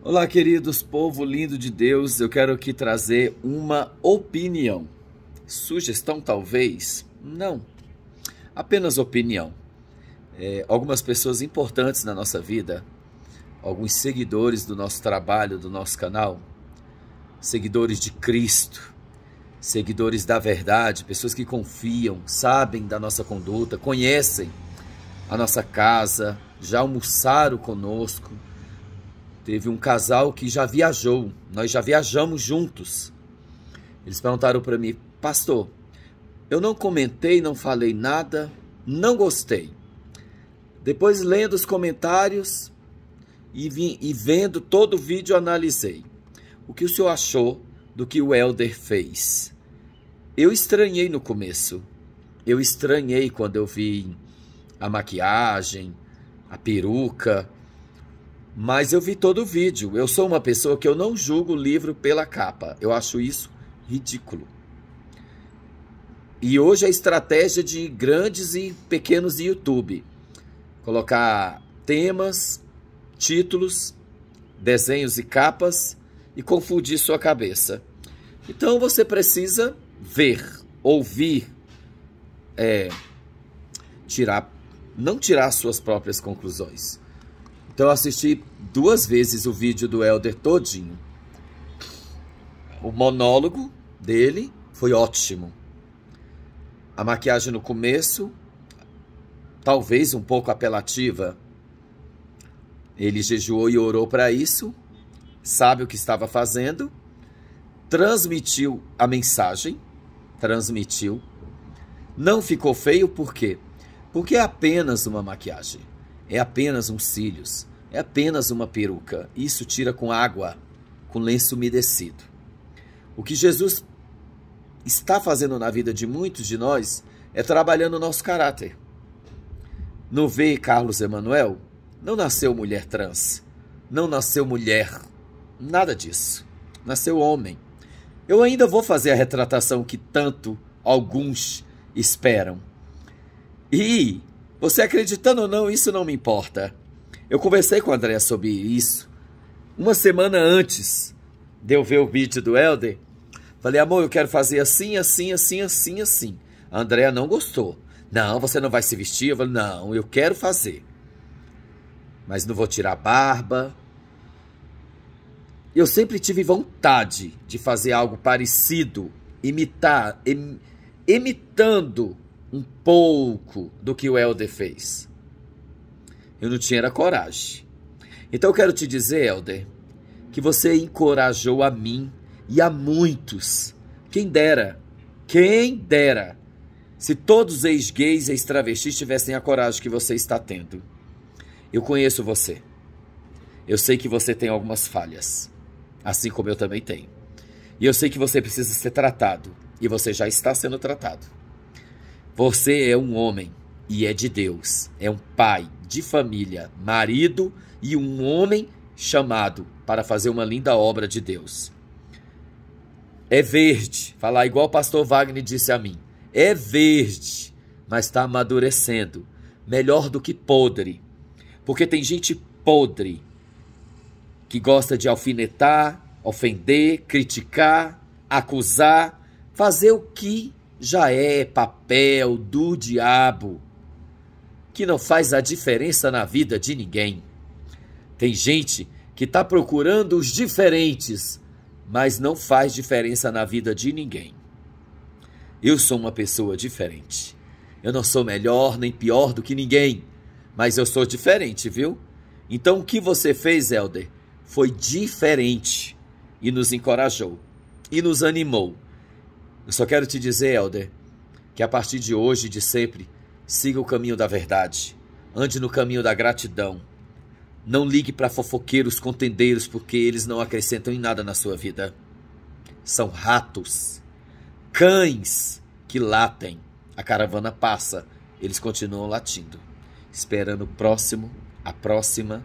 Olá, queridos, povo lindo de Deus, eu quero aqui trazer uma opinião. Sugestão, talvez? Não, apenas opinião. É, algumas pessoas importantes na nossa vida, alguns seguidores do nosso trabalho, do nosso canal, seguidores de Cristo, seguidores da verdade, pessoas que confiam, sabem da nossa conduta, conhecem a nossa casa, já almoçaram conosco Teve um casal que já viajou, nós já viajamos juntos. Eles perguntaram para mim, pastor, eu não comentei, não falei nada, não gostei. Depois, lendo os comentários e, vim, e vendo todo o vídeo, analisei. O que o senhor achou do que o Elder fez? Eu estranhei no começo. Eu estranhei quando eu vi a maquiagem, a peruca, mas eu vi todo o vídeo. Eu sou uma pessoa que eu não julgo o livro pela capa. Eu acho isso ridículo. E hoje a estratégia de grandes e pequenos YouTube colocar temas, títulos, desenhos e capas e confundir sua cabeça. Então você precisa ver, ouvir, é, tirar, não tirar suas próprias conclusões. Então eu assisti duas vezes o vídeo do Elder todinho. O monólogo dele foi ótimo. A maquiagem no começo, talvez um pouco apelativa. Ele jejuou e orou para isso, sabe o que estava fazendo, transmitiu a mensagem, transmitiu. Não ficou feio por quê? Porque é apenas uma maquiagem. É apenas uns cílios, é apenas uma peruca. Isso tira com água, com lenço umedecido. O que Jesus está fazendo na vida de muitos de nós é trabalhando o nosso caráter. Não vê Carlos Emanuel? Não nasceu mulher trans, não nasceu mulher, nada disso. Nasceu homem. Eu ainda vou fazer a retratação que tanto alguns esperam. E você acreditando ou não, isso não me importa. Eu conversei com o André sobre isso uma semana antes de eu ver o vídeo do Helder. Falei, amor, eu quero fazer assim, assim, assim, assim, assim. A Andrea não gostou. Não, você não vai se vestir? Eu falei, não, eu quero fazer. Mas não vou tirar barba. Eu sempre tive vontade de fazer algo parecido, imitar, imitando um pouco do que o Helder fez. Eu não tinha era coragem. Então eu quero te dizer, Helder, que você encorajou a mim e a muitos. Quem dera, quem dera, se todos ex-gays e ex-travestis tivessem a coragem que você está tendo. Eu conheço você. Eu sei que você tem algumas falhas, assim como eu também tenho. E eu sei que você precisa ser tratado, e você já está sendo tratado. Você é um homem e é de Deus, é um pai de família, marido e um homem chamado para fazer uma linda obra de Deus. É verde, falar igual o pastor Wagner disse a mim. É verde, mas está amadurecendo. Melhor do que podre. Porque tem gente podre que gosta de alfinetar, ofender, criticar, acusar, fazer o que já é papel do diabo, que não faz a diferença na vida de ninguém. Tem gente que está procurando os diferentes, mas não faz diferença na vida de ninguém. Eu sou uma pessoa diferente. Eu não sou melhor nem pior do que ninguém, mas eu sou diferente, viu? Então o que você fez, Helder, foi diferente e nos encorajou e nos animou eu só quero te dizer, Elder, que a partir de hoje e de sempre, siga o caminho da verdade, ande no caminho da gratidão. Não ligue para fofoqueiros, contendeiros, porque eles não acrescentam em nada na sua vida. São ratos, cães que latem. A caravana passa, eles continuam latindo, esperando o próximo, a próxima.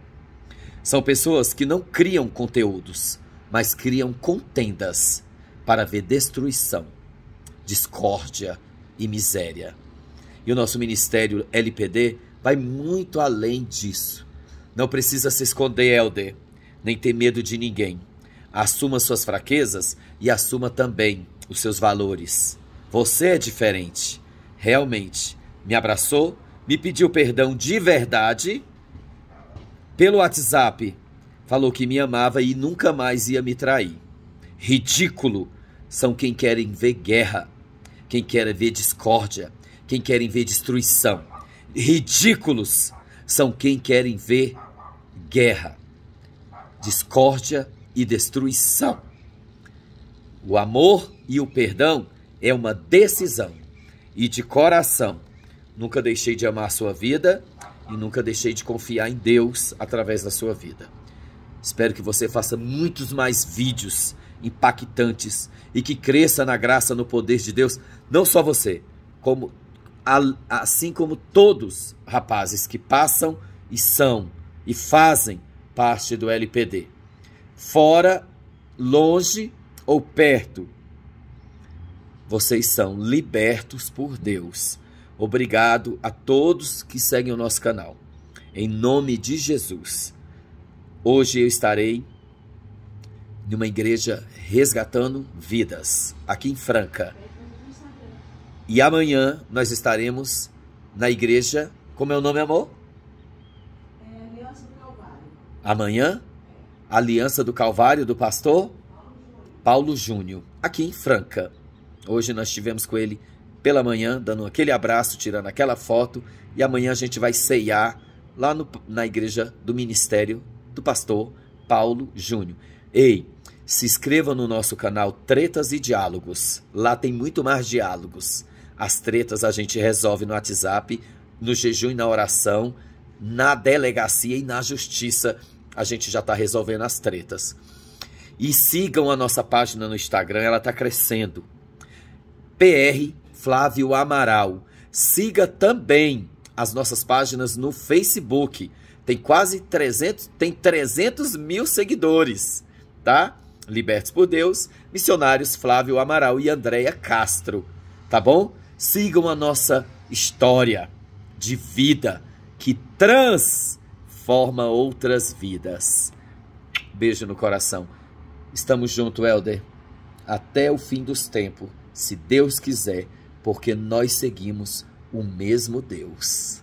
São pessoas que não criam conteúdos, mas criam contendas para ver destruição discórdia e miséria. E o nosso ministério LPD vai muito além disso. Não precisa se esconder, Helder, nem ter medo de ninguém. Assuma suas fraquezas e assuma também os seus valores. Você é diferente. Realmente, me abraçou, me pediu perdão de verdade pelo WhatsApp. Falou que me amava e nunca mais ia me trair. Ridículo são quem querem ver guerra quem quer ver discórdia, quem querem ver destruição. Ridículos são quem querem ver guerra, discórdia e destruição. O amor e o perdão é uma decisão. E de coração, nunca deixei de amar a sua vida e nunca deixei de confiar em Deus através da sua vida. Espero que você faça muitos mais vídeos impactantes e que cresça na graça, no poder de Deus, não só você, como assim como todos rapazes que passam e são e fazem parte do LPD. Fora, longe ou perto, vocês são libertos por Deus. Obrigado a todos que seguem o nosso canal. Em nome de Jesus. Hoje eu estarei numa igreja resgatando vidas, aqui em Franca. E amanhã nós estaremos na igreja. Como é o nome, amor? É, Aliança do Calvário. Amanhã, Aliança do Calvário do pastor Paulo Júnior, aqui em Franca. Hoje nós estivemos com ele pela manhã, dando aquele abraço, tirando aquela foto, e amanhã a gente vai ceiar lá no, na igreja do ministério do pastor Paulo Júnior. Ei, se inscreva no nosso canal Tretas e Diálogos. Lá tem muito mais diálogos. As tretas a gente resolve no WhatsApp, no jejum e na oração, na delegacia e na justiça. A gente já está resolvendo as tretas. E sigam a nossa página no Instagram, ela está crescendo. PR Flávio Amaral. Siga também as nossas páginas no Facebook. Tem quase 300, tem 300 mil seguidores, tá? Libertos por Deus, missionários Flávio Amaral e Andréia Castro, tá bom? Sigam a nossa história de vida que transforma outras vidas. Beijo no coração. Estamos junto, Helder, até o fim dos tempos, se Deus quiser, porque nós seguimos o mesmo Deus.